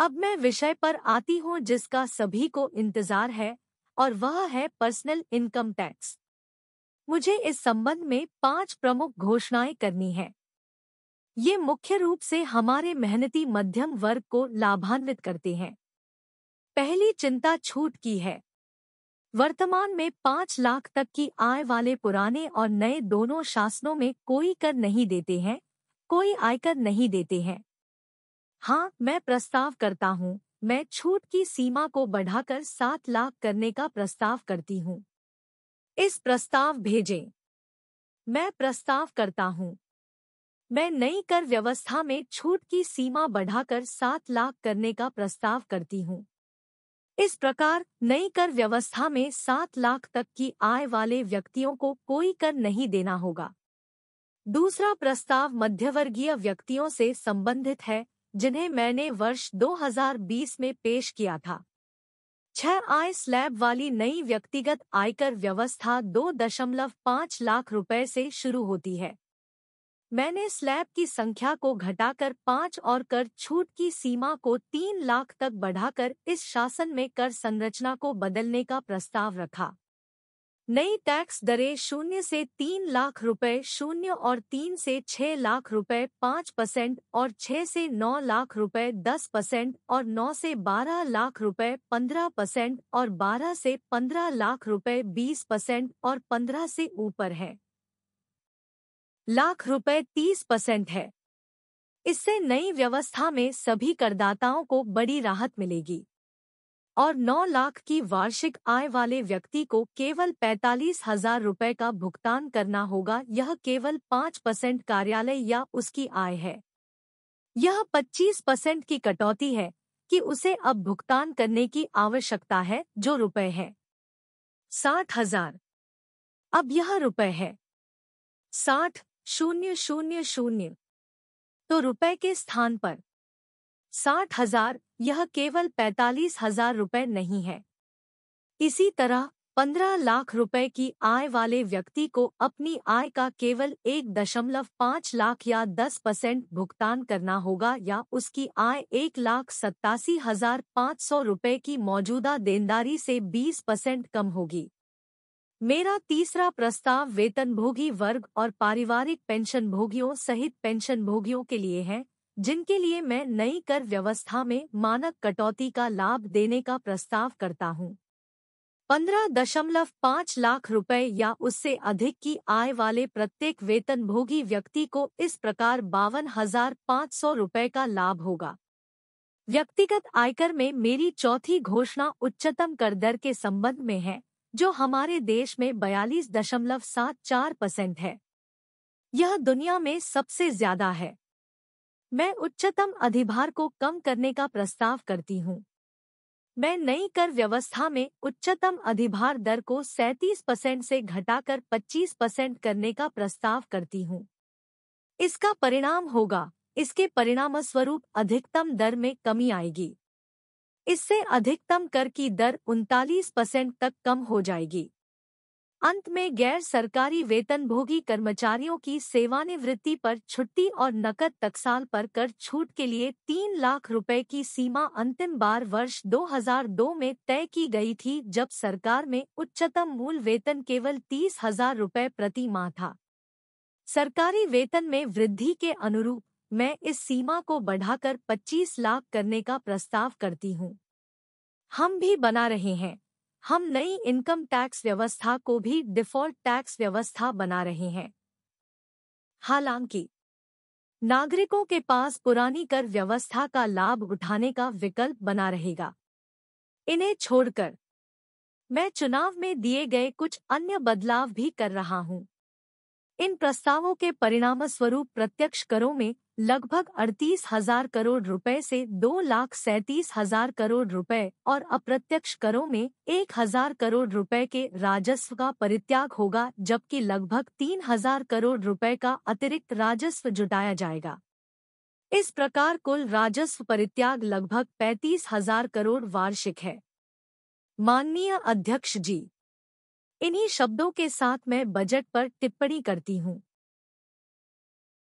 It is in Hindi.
अब मैं विषय पर आती हूँ जिसका सभी को इंतजार है और वह है पर्सनल इनकम टैक्स मुझे इस संबंध में पांच प्रमुख घोषणाएं करनी है ये मुख्य रूप से हमारे मेहनती मध्यम वर्ग को लाभान्वित करते हैं पहली चिंता छूट की है वर्तमान में पांच लाख तक की आय वाले पुराने और नए दोनों शासनों में कोई कर नहीं देते हैं कोई आयकर नहीं देते हैं हाँ मैं प्रस्ताव करता हूँ मैं छूट की सीमा को बढ़ाकर सात लाख करने का प्रस्ताव करती हूँ इस प्रस्ताव भेजें मैं प्रस्ताव करता हूँ मैं नई कर व्यवस्था में छूट की सीमा बढ़ाकर सात लाख करने का प्रस्ताव करती हूँ इस प्रकार नई कर व्यवस्था में सात लाख तक की आय वाले व्यक्तियों को कोई कर नहीं देना होगा दूसरा प्रस्ताव मध्यवर्गीय व्यक्तियों से संबंधित है जिन्हें मैंने वर्ष 2020 में पेश किया था छह आय स्लैब वाली नई व्यक्तिगत आयकर व्यवस्था 2.5 लाख रुपए से शुरू होती है मैंने स्लैब की संख्या को घटाकर पाँच और कर छूट की सीमा को तीन लाख तक बढ़ाकर इस शासन में कर संरचना को बदलने का प्रस्ताव रखा नई टैक्स दरें शून्य से तीन लाख रुपए शून्य और तीन से छह लाख रुपए पाँच परसेंट और छह से नौ लाख रुपए दस परसेंट और नौ से बारह लाख रुपए पंद्रह परसेंट और बारह से पंद्रह लाख रुपए बीस परसेंट और पंद्रह से ऊपर है लाख रुपए तीस परसेंट है इससे नई व्यवस्था में सभी करदाताओं को बड़ी राहत मिलेगी और 9 लाख की वार्षिक आय वाले व्यक्ति को केवल पैतालीस हजार रुपये का भुगतान करना होगा यह केवल 5 परसेंट कार्यालय या उसकी आय है यह 25 परसेंट की कटौती है कि उसे अब भुगतान करने की आवश्यकता है जो रुपए है साठ हजार अब यह रुपए है साठ शून्य शून्य शून्य तो रुपए के स्थान पर साठ हजार यह केवल पैंतालीस हजार रुपये नहीं है इसी तरह पंद्रह लाख रुपए की आय वाले व्यक्ति को अपनी आय का केवल एक दशमलव पाँच लाख या दस परसेंट भुगतान करना होगा या उसकी आय एक लाख सत्तासी हजार पाँच सौ रुपये की मौजूदा देनदारी से बीस परसेंट कम होगी मेरा तीसरा प्रस्ताव वेतनभोगी वर्ग और पारिवारिक पेंशनभोगियों सहित पेंशनभोगियों के लिए है जिनके लिए मैं नई कर व्यवस्था में मानक कटौती का लाभ देने का प्रस्ताव करता हूँ पंद्रह दशमलव पाँच लाख रुपए या उससे अधिक की आय वाले प्रत्येक वेतनभोगी व्यक्ति को इस प्रकार बावन हजार पाँच सौ रुपये का लाभ होगा व्यक्तिगत आयकर में मेरी चौथी घोषणा उच्चतम कर दर के संबंध में है जो हमारे देश में बयालीस दशमलव सात चार परसेंट है यह दुनिया में सबसे ज्यादा है मैं उच्चतम अधिभार को कम करने का प्रस्ताव करती हूँ मैं नई कर व्यवस्था में उच्चतम अधिभार दर को 37 परसेंट से घटाकर 25 परसेंट करने का प्रस्ताव करती हूँ इसका परिणाम होगा इसके परिणामस्वरूप अधिकतम दर में कमी आएगी इससे अधिकतम कर की दर उनतालीस परसेंट तक कम हो जाएगी अंत में गैर सरकारी वेतनभोगी कर्मचारियों की सेवानिवृत्ति पर छुट्टी और नकद तकसाल पर कर छूट के लिए तीन लाख रुपए की सीमा अंतिम बार वर्ष 2002 में तय की गई थी जब सरकार में उच्चतम मूल वेतन केवल तीस हजार रुपये प्रति माह था सरकारी वेतन में वृद्धि के अनुरूप मैं इस सीमा को बढ़ाकर 25 लाख करने का प्रस्ताव करती हूँ हम भी बना रहे हैं हम नई इनकम टैक्स व्यवस्था को भी डिफॉल्ट टैक्स व्यवस्था बना रहे हैं हालांकि नागरिकों के पास पुरानी कर व्यवस्था का लाभ उठाने का विकल्प बना रहेगा इन्हें छोड़कर मैं चुनाव में दिए गए कुछ अन्य बदलाव भी कर रहा हूं इन प्रस्तावों के परिणामस्वरूप प्रत्यक्ष करों में लगभग अड़तीस हजार करोड़ रुपए से दो लाख सैंतीस हजार करोड़ रुपए और अप्रत्यक्ष करों में एक हजार करोड़ रुपए के राजस्व का परित्याग होगा जबकि लगभग तीन हजार करोड़ रुपए का अतिरिक्त राजस्व जुटाया जाएगा इस प्रकार कुल राजस्व परित्याग लगभग पैंतीस हजार करोड़ वार्षिक है माननीय अध्यक्ष जी इन्हीं शब्दों के साथ मैं बजट पर टिप्पणी करती हूँ